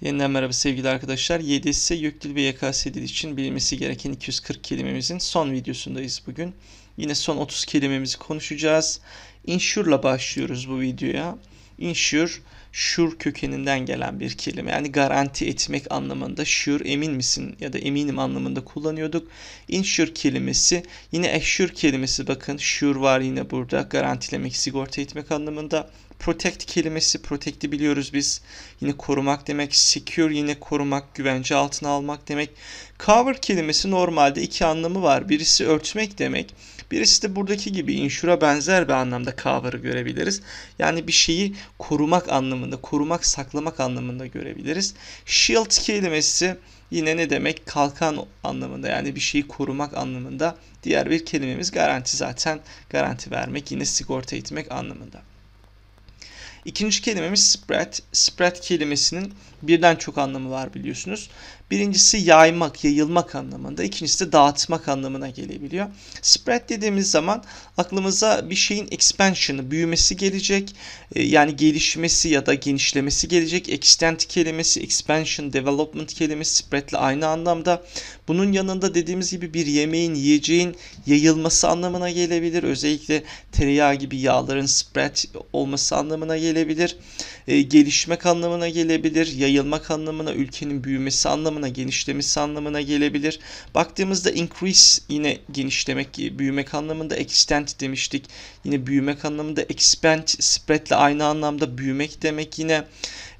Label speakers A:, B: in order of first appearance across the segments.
A: Yeniden merhaba sevgili arkadaşlar. YDS, YÖKDİL ve YKS dil için bilmesi gereken 240 kelimemizin son videosundayız bugün. Yine son 30 kelimemizi konuşacağız. Insure'la başlıyoruz bu videoya. Insure, sure kökeninden gelen bir kelime. Yani garanti etmek anlamında sure emin misin ya da eminim anlamında kullanıyorduk. Insure kelimesi yine assure kelimesi bakın sure var yine burada garantilemek, sigorta etmek anlamında. Protect kelimesi protect'i biliyoruz biz. Yine korumak demek. Secure yine korumak, güvence altına almak demek. Cover kelimesi normalde iki anlamı var. Birisi örtmek demek. Birisi de buradaki gibi insura benzer bir anlamda cover'ı görebiliriz. Yani bir şeyi korumak anlamında, korumak, saklamak anlamında görebiliriz. Shield kelimesi yine ne demek? Kalkan anlamında yani bir şeyi korumak anlamında. Diğer bir kelimemiz garanti zaten. Garanti vermek yine sigorta etmek anlamında. İkinci kelimemiz spread. Spread kelimesinin birden çok anlamı var biliyorsunuz. Birincisi yaymak, yayılmak anlamında. ikincisi de dağıtmak anlamına gelebiliyor. Spread dediğimiz zaman aklımıza bir şeyin expansion'ı, büyümesi gelecek. E, yani gelişmesi ya da genişlemesi gelecek. Extent kelimesi, expansion, development kelimesi spread ile aynı anlamda. Bunun yanında dediğimiz gibi bir yemeğin, yiyeceğin yayılması anlamına gelebilir. Özellikle tereyağı gibi yağların spread olması anlamına gelebilir. E, gelişmek anlamına gelebilir, yayılmak anlamına, ülkenin büyümesi anlamına anlamına genişlemesi anlamına gelebilir. Baktığımızda increase yine genişlemek, büyümek anlamında extent demiştik. Yine büyümek anlamında expand, spread ile aynı anlamda büyümek demek yine.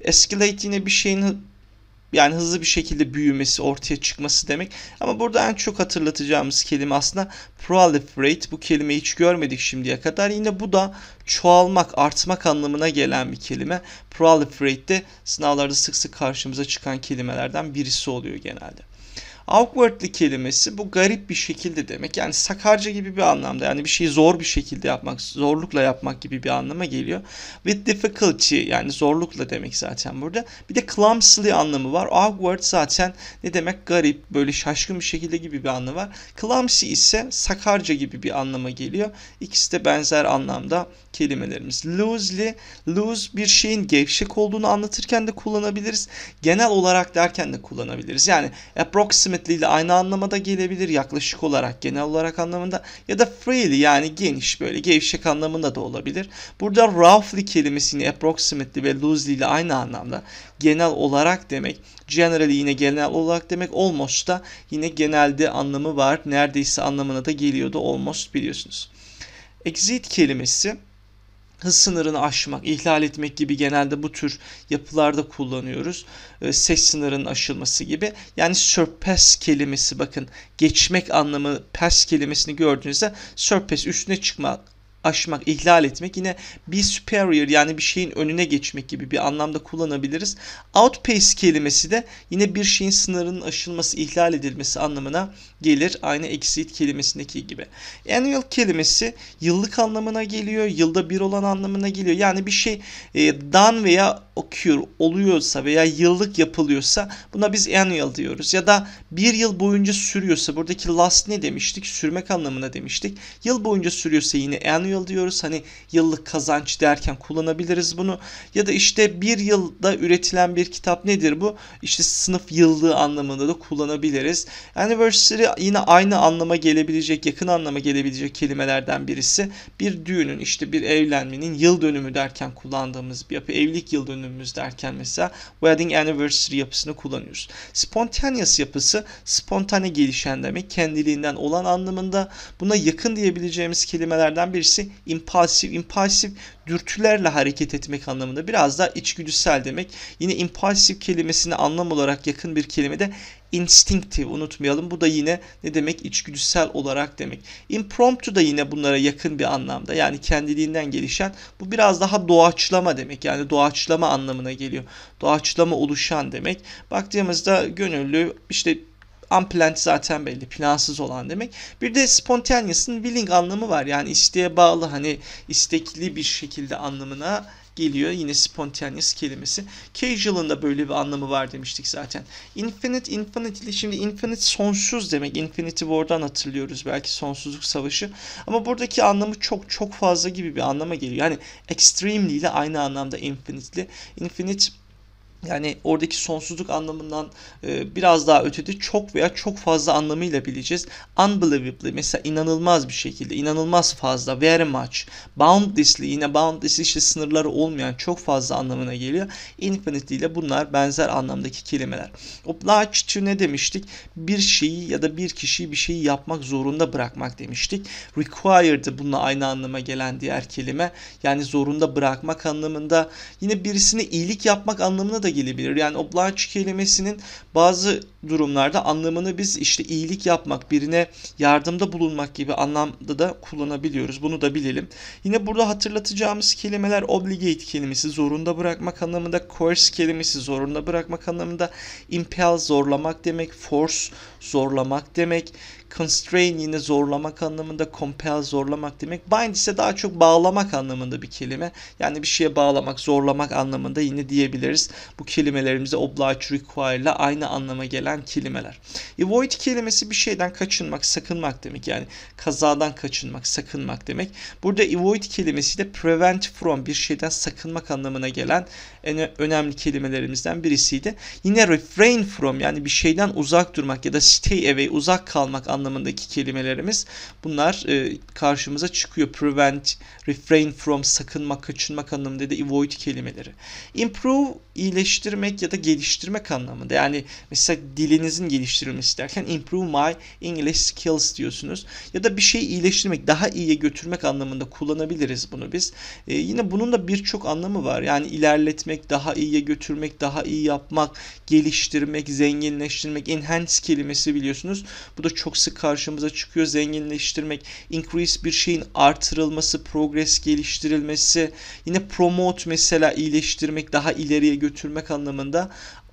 A: Escalate yine bir şeyin yani hızlı bir şekilde büyümesi, ortaya çıkması demek. Ama burada en çok hatırlatacağımız kelime aslında proliferate. Bu kelimeyi hiç görmedik şimdiye kadar. Yine bu da çoğalmak, artmak anlamına gelen bir kelime. Proliferate de sınavlarda sık sık karşımıza çıkan kelimelerden birisi oluyor genelde. Awkwardly kelimesi bu garip bir şekilde demek. Yani sakarca gibi bir anlamda. Yani bir şeyi zor bir şekilde yapmak, zorlukla yapmak gibi bir anlama geliyor. With difficulty yani zorlukla demek zaten burada. Bir de clumsily anlamı var. Awkward zaten ne demek? Garip, böyle şaşkın bir şekilde gibi bir anlamı var. Clumsy ise sakarca gibi bir anlama geliyor. İkisi de benzer anlamda kelimelerimiz. Loosely, loose bir şeyin gevşek olduğunu anlatırken de kullanabiliriz. Genel olarak derken de kullanabiliriz. Yani approximate ile aynı anlamada gelebilir yaklaşık olarak genel olarak anlamında ya da freely yani geniş böyle gevşek anlamında da olabilir. Burada roughly kelimesini approximately ve loosely ile aynı anlamda genel olarak demek. Generally yine genel olarak demek. Almost da yine genelde anlamı var. Neredeyse anlamına da geliyordu almost biliyorsunuz. Exit kelimesi hız sınırını aşmak, ihlal etmek gibi genelde bu tür yapılarda kullanıyoruz. Ee, ses sınırının aşılması gibi. Yani surpass kelimesi bakın geçmek anlamı pass kelimesini gördüğünüzde surpass üstüne çıkmak aşmak, ihlal etmek yine be superior yani bir şeyin önüne geçmek gibi bir anlamda kullanabiliriz. Outpace kelimesi de yine bir şeyin sınırının aşılması, ihlal edilmesi anlamına gelir. Aynı exceed kelimesindeki gibi. Annual kelimesi yıllık anlamına geliyor, yılda bir olan anlamına geliyor. Yani bir şey e, done veya occur oluyorsa veya yıllık yapılıyorsa buna biz annual diyoruz. Ya da bir yıl boyunca sürüyorsa buradaki last ne demiştik? Sürmek anlamına demiştik. Yıl boyunca sürüyorsa yine annual yıl diyoruz. Hani yıllık kazanç derken kullanabiliriz bunu. Ya da işte bir yılda üretilen bir kitap nedir bu? İşte sınıf yıllığı anlamında da kullanabiliriz. Anniversary yine aynı anlama gelebilecek, yakın anlama gelebilecek kelimelerden birisi. Bir düğünün işte bir evlenmenin yıl dönümü derken kullandığımız bir yapı. Evlilik yıl dönümümüz derken mesela wedding anniversary yapısını kullanıyoruz. Spontaneous yapısı spontane gelişen demek. Kendiliğinden olan anlamında buna yakın diyebileceğimiz kelimelerden birisi kelimesi impulsif. Impulsif dürtülerle hareket etmek anlamında biraz daha içgüdüsel demek. Yine impulsif kelimesini anlam olarak yakın bir kelime de instinctive unutmayalım. Bu da yine ne demek? içgüdüsel olarak demek. Impromptu da yine bunlara yakın bir anlamda. Yani kendiliğinden gelişen bu biraz daha doğaçlama demek. Yani doğaçlama anlamına geliyor. Doğaçlama oluşan demek. Baktığımızda gönüllü işte unplanned zaten belli plansız olan demek. Bir de spontaneous'ın willing anlamı var. Yani isteğe bağlı hani istekli bir şekilde anlamına geliyor. Yine spontaneous kelimesi. Casual'ın da böyle bir anlamı var demiştik zaten. Infinite, infinite ile şimdi infinite sonsuz demek. Infinity War'dan hatırlıyoruz belki sonsuzluk savaşı. Ama buradaki anlamı çok çok fazla gibi bir anlama geliyor. Yani extremely ile aynı anlamda infinite Infinite yani oradaki sonsuzluk anlamından e, biraz daha ötede çok veya çok fazla anlamıyla bileceğiz. Unbelievably mesela inanılmaz bir şekilde, inanılmaz fazla, very much, boundlessly yine boundless işte sınırları olmayan çok fazla anlamına geliyor. Infinity ile bunlar benzer anlamdaki kelimeler. Oblige to ne demiştik? Bir şeyi ya da bir kişiyi bir şeyi yapmak zorunda bırakmak demiştik. Required bununla aynı anlama gelen diğer kelime. Yani zorunda bırakmak anlamında. Yine birisine iyilik yapmak anlamına da gelebilir. Yani oblige kelimesinin bazı durumlarda anlamını biz işte iyilik yapmak, birine yardımda bulunmak gibi anlamda da kullanabiliyoruz. Bunu da bilelim. Yine burada hatırlatacağımız kelimeler obligate kelimesi zorunda bırakmak anlamında, coerce kelimesi zorunda bırakmak anlamında, impel zorlamak demek, force zorlamak demek, constrain yine zorlamak anlamında, compel zorlamak demek. Bind ise daha çok bağlamak anlamında bir kelime. Yani bir şeye bağlamak, zorlamak anlamında yine diyebiliriz. Bu kelimelerimize oblige require ile aynı anlama gelen kelimeler. Avoid kelimesi bir şeyden kaçınmak, sakınmak demek. Yani kazadan kaçınmak, sakınmak demek. Burada avoid kelimesi de prevent from bir şeyden sakınmak anlamına gelen en önemli kelimelerimizden birisiydi. Yine refrain from yani bir şeyden uzak durmak ya da stay away uzak kalmak anlamındaki kelimelerimiz bunlar e, karşımıza çıkıyor. Prevent, refrain from sakınmak, kaçınmak anlamında da avoid kelimeleri. Improve iyileştirmek ya da geliştirmek anlamında. Yani mesela dilinizin geliştirilmesi derken improve my English skills diyorsunuz. Ya da bir şeyi iyileştirmek, daha iyiye götürmek anlamında kullanabiliriz bunu biz. Ee, yine bunun da birçok anlamı var. Yani ilerletmek, daha iyiye götürmek, daha iyi yapmak, geliştirmek, zenginleştirmek. Enhance kelimesi biliyorsunuz. Bu da çok sık karşımıza çıkıyor. Zenginleştirmek, increase bir şeyin artırılması, progress geliştirilmesi. Yine promote mesela iyileştirmek, daha ileriye götürmek anlamında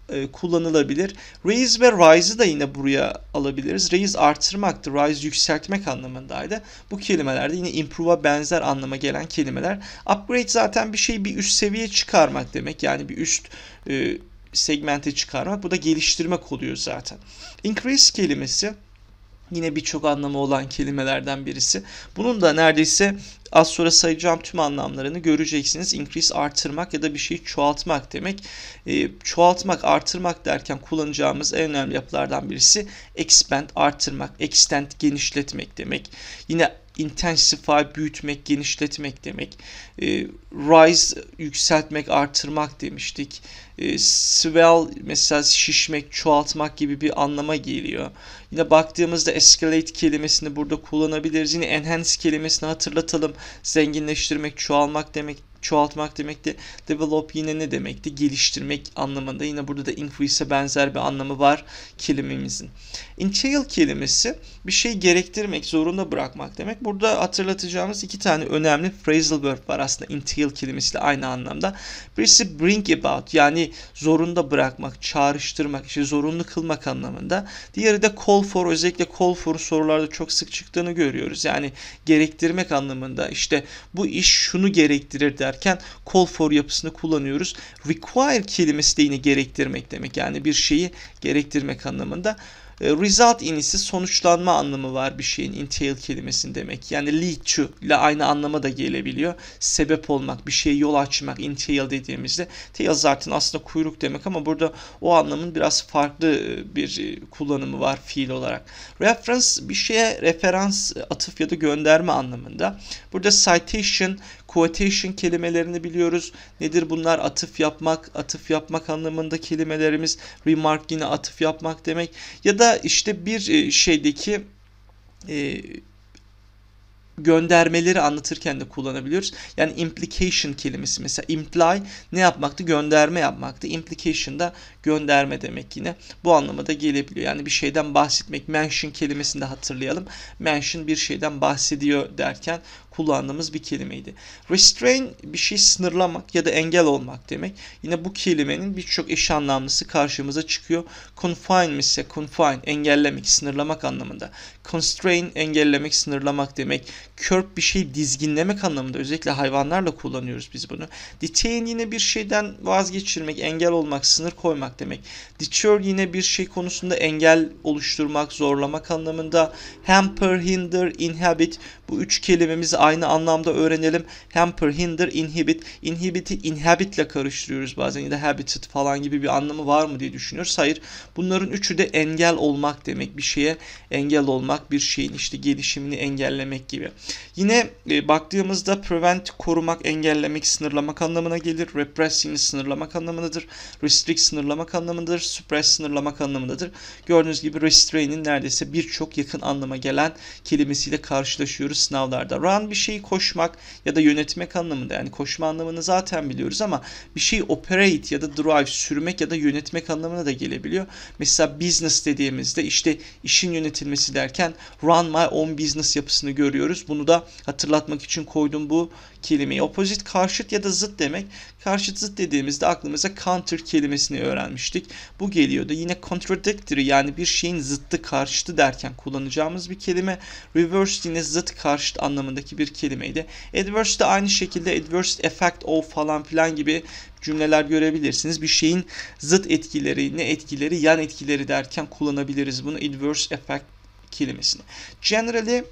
A: e, kullanılabilir. Raise ve rise'ı da yine buraya alabiliriz. Raise artırmaktı, rise yükseltmek anlamındaydı. Bu kelimelerde yine improve'a benzer anlama gelen kelimeler. Upgrade zaten bir şeyi bir üst seviye çıkarmak demek. Yani bir üst e, segmente çıkarmak. Bu da geliştirmek oluyor zaten. Increase kelimesi Yine birçok anlamı olan kelimelerden birisi. Bunun da neredeyse az sonra sayacağım tüm anlamlarını göreceksiniz. Increase artırmak ya da bir şeyi çoğaltmak demek. E, çoğaltmak, artırmak derken kullanacağımız en önemli yapılardan birisi expand, artırmak, extend, genişletmek demek. Yine intensify, büyütmek, genişletmek demek. E, rise, yükseltmek, artırmak demiştik. E, swell mesela şişmek, çoğaltmak gibi bir anlama geliyor. Yine baktığımızda escalate kelimesini burada kullanabiliriz. Yine enhance kelimesini hatırlatalım. Zenginleştirmek, çoğalmak demek çoğaltmak demekti. Develop yine ne demekti? Geliştirmek anlamında. Yine burada da increase'e benzer bir anlamı var kelimemizin. Entail kelimesi bir şey gerektirmek, zorunda bırakmak demek. Burada hatırlatacağımız iki tane önemli phrasal verb var aslında entail kelimesiyle aynı anlamda. Birisi bring about yani zorunda bırakmak, çağrıştırmak, işte zorunlu kılmak anlamında. Diğeri de call for özellikle call for sorularda çok sık çıktığını görüyoruz. Yani gerektirmek anlamında işte bu iş şunu gerektirir der derken call for yapısını kullanıyoruz. Require kelimesi de yine gerektirmek demek. Yani bir şeyi gerektirmek anlamında. E, result in ise sonuçlanma anlamı var bir şeyin entail kelimesinin demek. Yani lead to ile aynı anlama da gelebiliyor. Sebep olmak, bir şeye yol açmak, entail dediğimizde. Tail zaten aslında kuyruk demek ama burada o anlamın biraz farklı e, bir e, kullanımı var fiil olarak. Reference bir şeye referans, atıf ya da gönderme anlamında. Burada citation Quotation kelimelerini biliyoruz. Nedir bunlar? Atıf yapmak, atıf yapmak anlamında kelimelerimiz. Remark yine atıf yapmak demek. Ya da işte bir e, şeydeki e, göndermeleri anlatırken de kullanabiliyoruz. Yani implication kelimesi mesela imply ne yapmaktı? Gönderme yapmaktı. Implication da gönderme demek yine. Bu anlamada gelebiliyor. Yani bir şeyden bahsetmek, mention kelimesini de hatırlayalım. Mention bir şeyden bahsediyor derken kullandığımız bir kelimeydi. Restrain bir şey sınırlamak ya da engel olmak demek. Yine bu kelimenin birçok eş anlamlısı karşımıza çıkıyor. Confine ise confine engellemek, sınırlamak anlamında. Constrain engellemek, sınırlamak demek. Curb bir şey dizginlemek anlamında. Özellikle hayvanlarla kullanıyoruz biz bunu. Detain yine bir şeyden vazgeçirmek, engel olmak, sınır koymak demek. Deter yine bir şey konusunda engel oluşturmak, zorlamak anlamında. Hamper, hinder, inhibit bu üç kelimemizi aynı anlamda öğrenelim. Hamper, hinder, inhibit. Inhibit'i inhabitle karıştırıyoruz bazen ya da habited falan gibi bir anlamı var mı diye düşünüyoruz. Hayır. Bunların üçü de engel olmak demek. Bir şeye engel olmak, bir şeyin işte gelişimini engellemek gibi. Yine e, baktığımızda prevent korumak, engellemek, sınırlamak anlamına gelir. Repress sınırlamak anlamındadır. Restrict sınırlamak sınırlamak anlamındadır. Suppress sınırlamak anlamındadır. Gördüğünüz gibi restrain'in neredeyse birçok yakın anlama gelen kelimesiyle karşılaşıyoruz sınavlarda. Run bir şeyi koşmak ya da yönetmek anlamında yani koşma anlamını zaten biliyoruz ama bir şeyi operate ya da drive sürmek ya da yönetmek anlamına da gelebiliyor. Mesela business dediğimizde işte işin yönetilmesi derken run my own business yapısını görüyoruz. Bunu da hatırlatmak için koydum bu kelimeyi. Opposite karşıt ya da zıt demek. Karşıt zıt dediğimizde aklımıza counter kelimesini öğren gelmiştik. Bu geliyordu. Yine contradictory yani bir şeyin zıttı karşıtı derken kullanacağımız bir kelime. Reverse yine zıt karşıt anlamındaki bir kelimeydi. Adverse de aynı şekilde adverse effect of falan filan gibi cümleler görebilirsiniz. Bir şeyin zıt etkileri, ne etkileri, yan etkileri derken kullanabiliriz bunu adverse effect kelimesini. Generally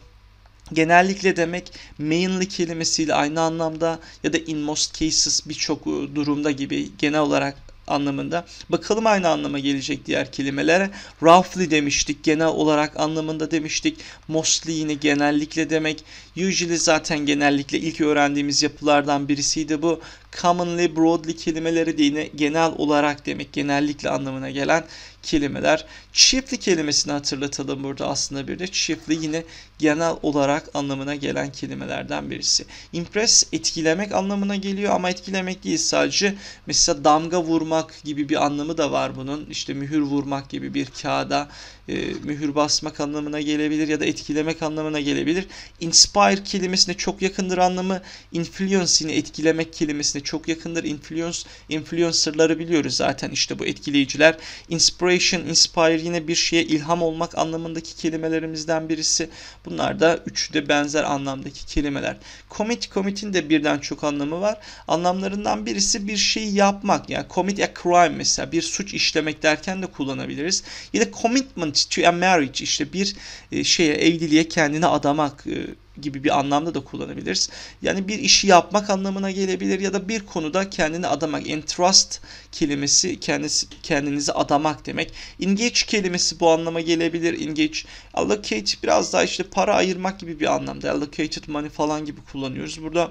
A: genellikle demek mainly kelimesiyle aynı anlamda ya da in most cases birçok durumda gibi genel olarak anlamında. Bakalım aynı anlama gelecek diğer kelimelere. Roughly demiştik. Genel olarak anlamında demiştik. Mostly yine genellikle demek. Usually zaten genellikle ilk öğrendiğimiz yapılardan birisiydi bu. Commonly, broadly kelimeleri de genel olarak demek, genellikle anlamına gelen kelimeler. Chiefly kelimesini hatırlatalım burada aslında bir de. Chiefly yine genel olarak anlamına gelen kelimelerden birisi. Impress etkilemek anlamına geliyor ama etkilemek değil sadece mesela damga vurmak gibi bir anlamı da var bunun. İşte mühür vurmak gibi bir kağıda e, mühür basmak anlamına gelebilir ya da etkilemek anlamına gelebilir. Inspire inspire kelimesine çok yakındır anlamı. Influence etkilemek kelimesine çok yakındır. Influence, influencerları biliyoruz zaten işte bu etkileyiciler. Inspiration, inspire yine bir şeye ilham olmak anlamındaki kelimelerimizden birisi. Bunlar da üçü de benzer anlamdaki kelimeler. Commit, commit'in de birden çok anlamı var. Anlamlarından birisi bir şeyi yapmak. Yani commit a crime mesela bir suç işlemek derken de kullanabiliriz. Ya da commitment to a marriage işte bir e, şeye evliliğe kendini adamak e, gibi bir anlamda da kullanabiliriz. Yani bir işi yapmak anlamına gelebilir ya da bir konuda kendini adamak. Entrust kelimesi kendisi, kendinizi adamak demek. Engage kelimesi bu anlama gelebilir. Engage, allocate biraz daha işte para ayırmak gibi bir anlamda. Allocated money falan gibi kullanıyoruz. Burada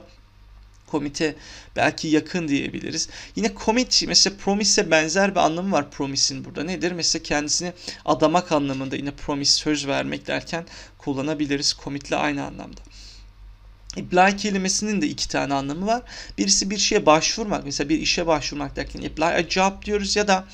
A: komite belki yakın diyebiliriz. Yine commit mesela promise'e benzer bir anlamı var promise'in burada. Nedir? Mesela kendisini adamak anlamında yine promise söz vermek derken kullanabiliriz commit'le aynı anlamda. E, apply kelimesinin de iki tane anlamı var. Birisi bir şeye başvurmak. Mesela bir işe başvurmak derken apply a job diyoruz ya da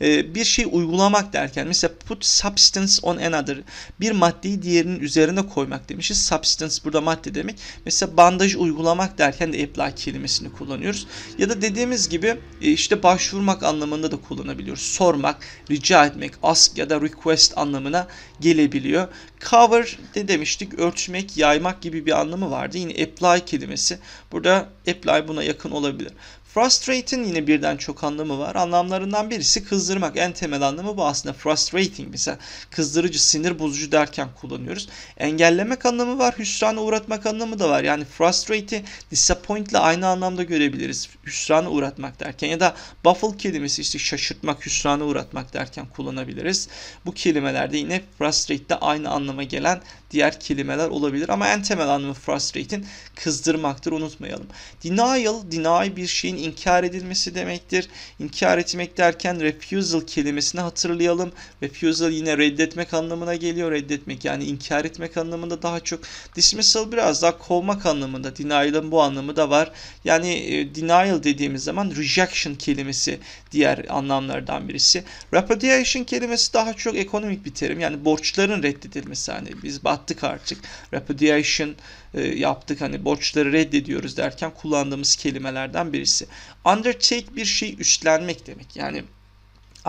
A: ee, bir şey uygulamak derken mesela put substance on another bir maddeyi diğerinin üzerine koymak demişiz. Substance burada madde demek. Mesela bandaj uygulamak derken de apply kelimesini kullanıyoruz. Ya da dediğimiz gibi e, işte başvurmak anlamında da kullanabiliyoruz. Sormak, rica etmek, ask ya da request anlamına gelebiliyor. Cover de demiştik örtmek, yaymak gibi bir anlamı vardı. Yine apply kelimesi. Burada apply buna yakın olabilir. Frustrate'in yine birden çok anlamı var. Anlamlarından birisi kızdırmak. En temel anlamı bu aslında frustrating mesela. Kızdırıcı, sinir bozucu derken kullanıyoruz. Engellemek anlamı var. Hüsrana uğratmak anlamı da var. Yani frustrate'i disappoint ile aynı anlamda görebiliriz. Hüsrana uğratmak derken ya da baffle kelimesi işte şaşırtmak, hüsrana uğratmak derken kullanabiliriz. Bu kelimelerde yine frustrate de aynı anlama gelen diğer kelimeler olabilir ama en temel anlamı frustrate'in kızdırmaktır unutmayalım. Denial, deny bir şeyin inkar edilmesi demektir. İnkar etmek derken refusal kelimesini hatırlayalım. Refusal yine reddetmek anlamına geliyor. Reddetmek yani inkar etmek anlamında daha çok. Dismissal biraz daha kovmak anlamında. Denial'ın bu anlamı da var. Yani e, denial dediğimiz zaman rejection kelimesi diğer anlamlardan birisi. Repudiation kelimesi daha çok ekonomik bir terim. Yani borçların reddedilmesi hani biz bahsediyoruz attık artık. Repudiation e, yaptık hani borçları reddediyoruz derken kullandığımız kelimelerden birisi. Undertake bir şey üstlenmek demek. Yani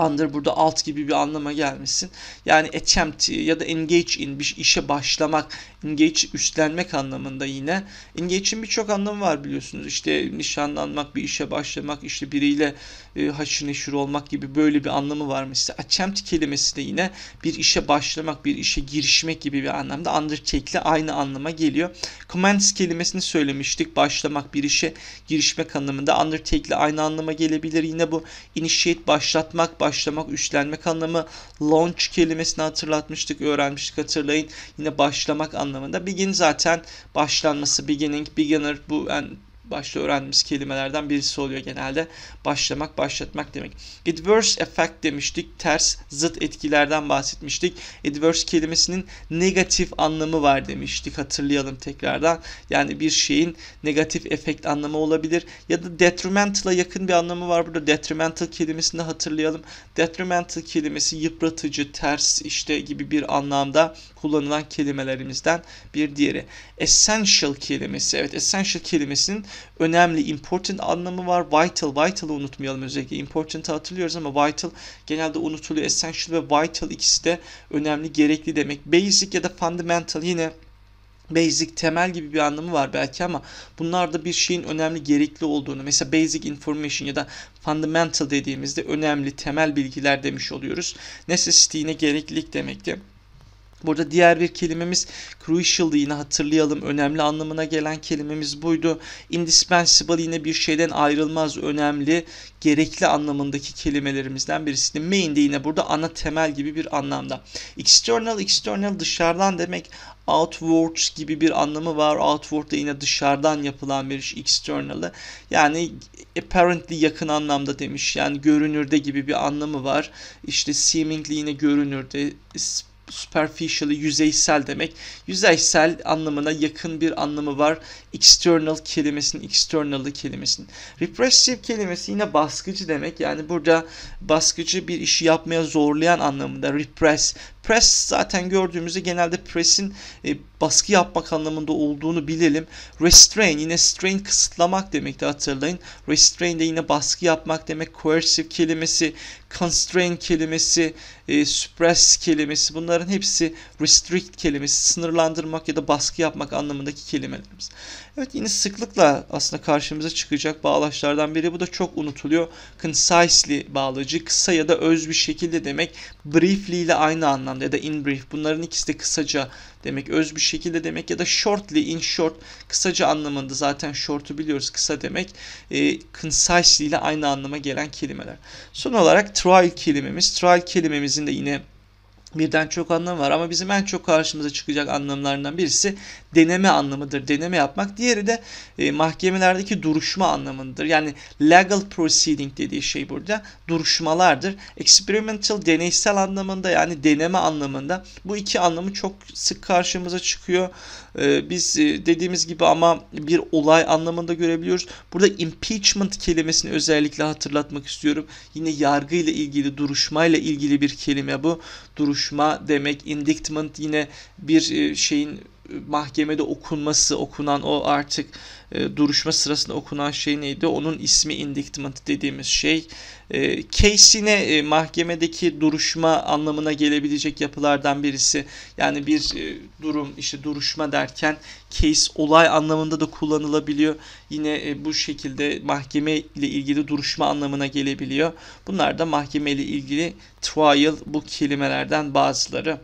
A: under burada alt gibi bir anlama gelmesin. Yani attempt ya da engage in bir işe başlamak, engage üstlenmek anlamında yine. Engage'in birçok anlamı var biliyorsunuz. İşte nişanlanmak, bir işe başlamak, işte biriyle e, haşır neşir olmak gibi böyle bir anlamı var. Mesela attempt kelimesi de yine bir işe başlamak, bir işe girişmek gibi bir anlamda undertake ile aynı anlama geliyor. Commence kelimesini söylemiştik. Başlamak, bir işe girişmek anlamında. Undertake ile aynı anlama gelebilir. Yine bu initiate başlatmak, başlatmak başlamak, üçlenmek anlamı. Launch kelimesini hatırlatmıştık, öğrenmiştik hatırlayın. Yine başlamak anlamında. Begin zaten başlanması, beginning, beginner bu yani başta öğrendiğimiz kelimelerden birisi oluyor genelde. Başlamak, başlatmak demek. Adverse effect demiştik. Ters, zıt etkilerden bahsetmiştik. Adverse kelimesinin negatif anlamı var demiştik. Hatırlayalım tekrardan. Yani bir şeyin negatif efekt anlamı olabilir. Ya da detrimental'a yakın bir anlamı var burada. Detrimental kelimesini hatırlayalım. Detrimental kelimesi yıpratıcı, ters işte gibi bir anlamda kullanılan kelimelerimizden bir diğeri. Essential kelimesi. Evet essential kelimesinin önemli, important anlamı var. Vital, vital'ı unutmayalım özellikle. Important'ı hatırlıyoruz ama vital genelde unutuluyor. Essential ve vital ikisi de önemli, gerekli demek. Basic ya da fundamental yine basic temel gibi bir anlamı var belki ama bunlar da bir şeyin önemli gerekli olduğunu mesela basic information ya da fundamental dediğimizde önemli temel bilgiler demiş oluyoruz. Necessity yine gereklilik demekti. Burada diğer bir kelimemiz crucial'dı yine hatırlayalım. Önemli anlamına gelen kelimemiz buydu. Indispensable yine bir şeyden ayrılmaz, önemli, gerekli anlamındaki kelimelerimizden birisi. Main de yine burada ana temel gibi bir anlamda. External, external dışarıdan demek outwards gibi bir anlamı var. Outward da yine dışarıdan yapılan bir iş external'ı. Yani apparently yakın anlamda demiş. Yani görünürde gibi bir anlamı var. İşte seemingly yine görünürde, superficially yüzeysel demek. Yüzeysel anlamına yakın bir anlamı var. External kelimesinin external'ı kelimesinin. Repressive kelimesi yine baskıcı demek. Yani burada baskıcı bir işi yapmaya zorlayan anlamında repress Press zaten gördüğümüzde genelde press'in e, baskı yapmak anlamında olduğunu bilelim. Restrain yine strain kısıtlamak demekti hatırlayın. Restrain de yine baskı yapmak demek. Coercive kelimesi, constrain kelimesi, e, suppress kelimesi bunların hepsi restrict kelimesi, sınırlandırmak ya da baskı yapmak anlamındaki kelimelerimiz. Evet yine sıklıkla aslında karşımıza çıkacak bağlaçlardan biri. Bu da çok unutuluyor. Concisely bağlacı kısa ya da öz bir şekilde demek. Briefly ile aynı anlamda ya da in brief. Bunların ikisi de kısaca demek. Öz bir şekilde demek ya da shortly in short kısaca anlamında zaten short'u biliyoruz kısa demek. E, concisely ile aynı anlama gelen kelimeler. Son olarak trial kelimemiz. Trial kelimemizin de yine birden çok anlam var ama bizim en çok karşımıza çıkacak anlamlarından birisi deneme anlamıdır. Deneme yapmak. Diğeri de e, mahkemelerdeki duruşma anlamındır. Yani legal proceeding dediği şey burada duruşmalardır. Experimental deneysel anlamında yani deneme anlamında bu iki anlamı çok sık karşımıza çıkıyor. E, biz e, dediğimiz gibi ama bir olay anlamında görebiliyoruz. Burada impeachment kelimesini özellikle hatırlatmak istiyorum. Yine yargıyla ilgili, duruşmayla ilgili bir kelime bu. Duruş buruşma demek. Indictment yine bir e, şeyin mahkemede okunması, okunan o artık e, duruşma sırasında okunan şey neydi? Onun ismi indictment dediğimiz şey. E, case'ine e, mahkemedeki duruşma anlamına gelebilecek yapılardan birisi. Yani bir e, durum işte duruşma derken case olay anlamında da kullanılabiliyor. Yine e, bu şekilde mahkeme ile ilgili duruşma anlamına gelebiliyor. Bunlar da mahkeme ile ilgili trial bu kelimelerden bazıları.